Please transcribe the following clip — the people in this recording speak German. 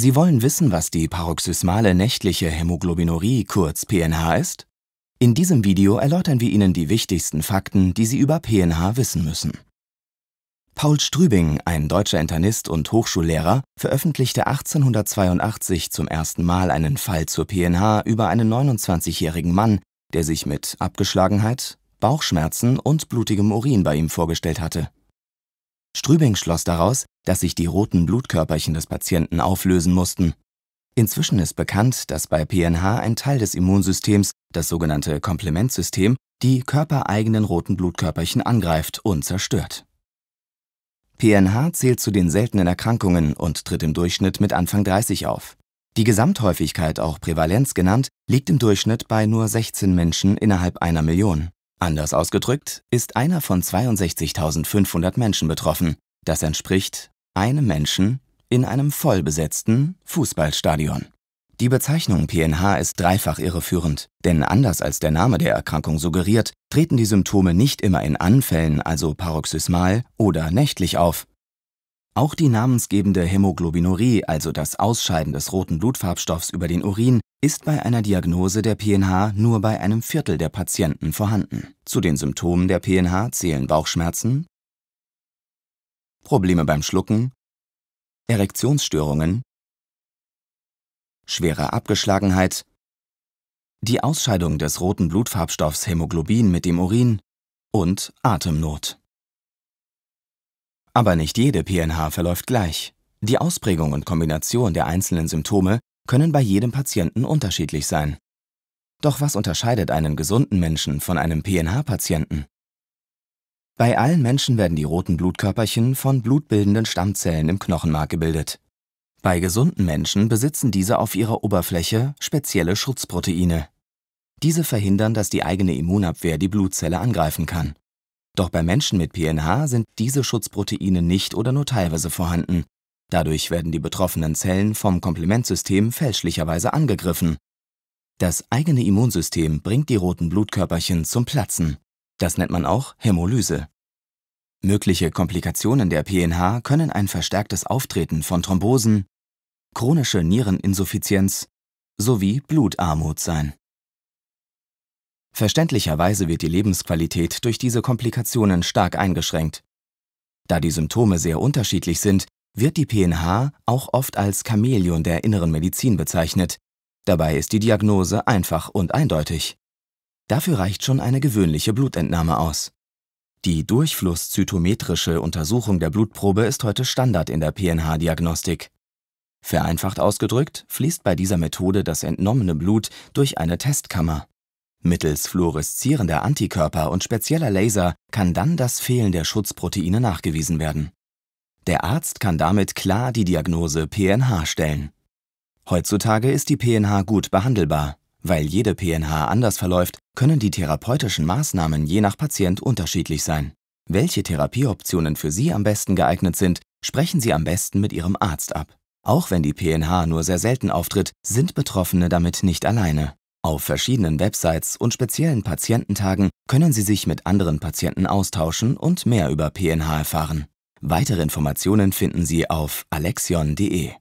Sie wollen wissen, was die paroxysmale nächtliche Hämoglobinurie kurz PNH ist? In diesem Video erläutern wir Ihnen die wichtigsten Fakten, die Sie über PNH wissen müssen. Paul Strübing, ein deutscher Internist und Hochschullehrer, veröffentlichte 1882 zum ersten Mal einen Fall zur PNH über einen 29-jährigen Mann, der sich mit Abgeschlagenheit, Bauchschmerzen und blutigem Urin bei ihm vorgestellt hatte. Strübing schloss daraus, dass sich die roten Blutkörperchen des Patienten auflösen mussten. Inzwischen ist bekannt, dass bei PNH ein Teil des Immunsystems, das sogenannte Komplementsystem, die körpereigenen roten Blutkörperchen angreift und zerstört. PNH zählt zu den seltenen Erkrankungen und tritt im Durchschnitt mit Anfang 30 auf. Die Gesamthäufigkeit, auch Prävalenz genannt, liegt im Durchschnitt bei nur 16 Menschen innerhalb einer Million. Anders ausgedrückt ist einer von 62.500 Menschen betroffen, das entspricht einem Menschen in einem vollbesetzten Fußballstadion. Die Bezeichnung PNH ist dreifach irreführend, denn anders als der Name der Erkrankung suggeriert, treten die Symptome nicht immer in Anfällen, also paroxysmal oder nächtlich auf, auch die namensgebende Hämoglobinurie, also das Ausscheiden des roten Blutfarbstoffs über den Urin, ist bei einer Diagnose der PNH nur bei einem Viertel der Patienten vorhanden. Zu den Symptomen der PNH zählen Bauchschmerzen, Probleme beim Schlucken, Erektionsstörungen, schwere Abgeschlagenheit, die Ausscheidung des roten Blutfarbstoffs Hämoglobin mit dem Urin und Atemnot aber nicht jede PNH verläuft gleich. Die Ausprägung und Kombination der einzelnen Symptome können bei jedem Patienten unterschiedlich sein. Doch was unterscheidet einen gesunden Menschen von einem PNH-Patienten? Bei allen Menschen werden die roten Blutkörperchen von blutbildenden Stammzellen im Knochenmark gebildet. Bei gesunden Menschen besitzen diese auf ihrer Oberfläche spezielle Schutzproteine. Diese verhindern, dass die eigene Immunabwehr die Blutzelle angreifen kann doch bei Menschen mit PNH sind diese Schutzproteine nicht oder nur teilweise vorhanden. Dadurch werden die betroffenen Zellen vom Komplementsystem fälschlicherweise angegriffen. Das eigene Immunsystem bringt die roten Blutkörperchen zum Platzen. Das nennt man auch Hämolyse. Mögliche Komplikationen der PNH können ein verstärktes Auftreten von Thrombosen, chronische Niereninsuffizienz sowie Blutarmut sein Verständlicherweise wird die Lebensqualität durch diese Komplikationen stark eingeschränkt. Da die Symptome sehr unterschiedlich sind, wird die PNH auch oft als Chamäleon der inneren Medizin bezeichnet. Dabei ist die Diagnose einfach und eindeutig. Dafür reicht schon eine gewöhnliche Blutentnahme aus. Die durchflusszytometrische Untersuchung der Blutprobe ist heute Standard in der PNH-Diagnostik. Vereinfacht ausgedrückt fließt bei dieser Methode das entnommene Blut durch eine Testkammer. Mittels fluoreszierender Antikörper und spezieller Laser kann dann das Fehlen der Schutzproteine nachgewiesen werden. Der Arzt kann damit klar die Diagnose PNH stellen. Heutzutage ist die PNH gut behandelbar. Weil jede PNH anders verläuft, können die therapeutischen Maßnahmen je nach Patient unterschiedlich sein. Welche Therapieoptionen für Sie am besten geeignet sind, sprechen Sie am besten mit Ihrem Arzt ab. Auch wenn die PNH nur sehr selten auftritt, sind Betroffene damit nicht alleine. Auf verschiedenen Websites und speziellen Patiententagen können Sie sich mit anderen Patienten austauschen und mehr über PNH erfahren. Weitere Informationen finden Sie auf alexion.de